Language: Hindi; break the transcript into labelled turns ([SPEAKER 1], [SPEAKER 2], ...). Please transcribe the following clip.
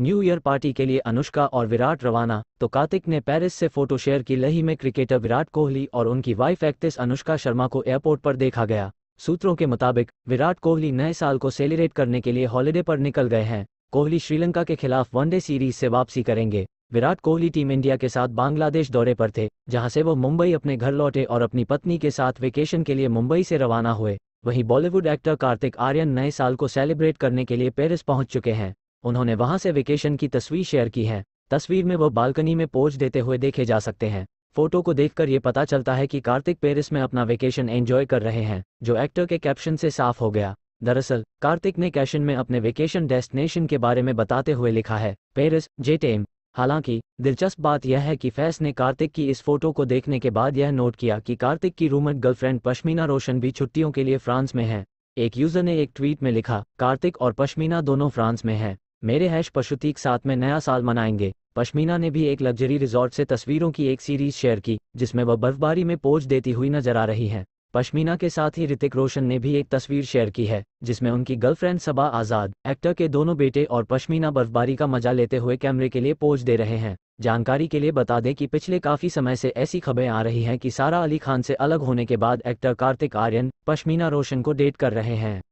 [SPEAKER 1] न्यू ईयर पार्टी के लिए अनुष्का और विराट रवाना तो कार्तिक ने पेरिस से फोटो शेयर की लही में क्रिकेटर विराट कोहली और उनकी वाइफ एक्ट्रेस अनुष्का शर्मा को एयरपोर्ट पर देखा गया सूत्रों के मुताबिक विराट कोहली नए साल को सेलिब्रेट करने के लिए हॉलीडे पर निकल गए हैं कोहली श्रीलंका के खिलाफ वनडे सीरीज से वापसी करेंगे विराट कोहली टीम इंडिया के साथ बांग्लादेश दौरे पर थे जहां से वो मुंबई अपने घर लौटे और अपनी पत्नी के साथ वेकेशन के लिए मुंबई से रवाना हुए वहीं बॉलीवुड एक्टर कार्तिक आर्यन नए साल को सेलिब्रेट करने के लिए पेरिस पहुंच चुके हैं उन्होंने वहां से वेकेशन की तस्वीर शेयर की है तस्वीर में वह बालकनी में पोज देते हुए देखे जा सकते हैं फोटो को देखकर ये पता चलता है कि कार्तिक पेरिस में अपना वेकेशन एंजॉय कर रहे हैं जो एक्टर के कैप्शन से साफ हो गया दरअसल कार्तिक ने कैशन में अपने वेकेशन डेस्टिनेशन के बारे में बताते हुए लिखा है पेरिस जेटेम हालांकि दिलचस्प बात यह है कि फैस ने कार्तिक की इस फोटो को देखने के बाद यह नोट किया कि कार्तिक की रूमर गर्लफ्रेंड पश्मीना रोशन भी छुट्टियों के लिए फ्रांस में है एक यूजर ने एक ट्वीट में लिखा कार्तिक और पश्मीना दोनों फ्रांस में हैं मेरे हैश पशुतीक साथ में नया साल मनाएंगे पश्मीना ने भी एक लग्जरी रिजॉर्ट से तस्वीरों की एक सीरीज शेयर की जिसमें वह बर्फबारी में पोज देती हुई नजर आ रही हैं पश्मीना के साथ ही ऋतिक रोशन ने भी एक तस्वीर शेयर की है जिसमें उनकी गर्लफ्रेंड सबा आज़ाद एक्टर के दोनों बेटे और पश्मीना बर्फबारी का मजा लेते हुए कैमरे के लिए पोज दे रहे हैं जानकारी के लिए बता दें कि पिछले काफी समय से ऐसी खबरें आ रही हैं कि सारा अली खान से अलग होने के बाद एक्टर कार्तिक आर्यन पश्मीना रोशन को डेट कर रहे हैं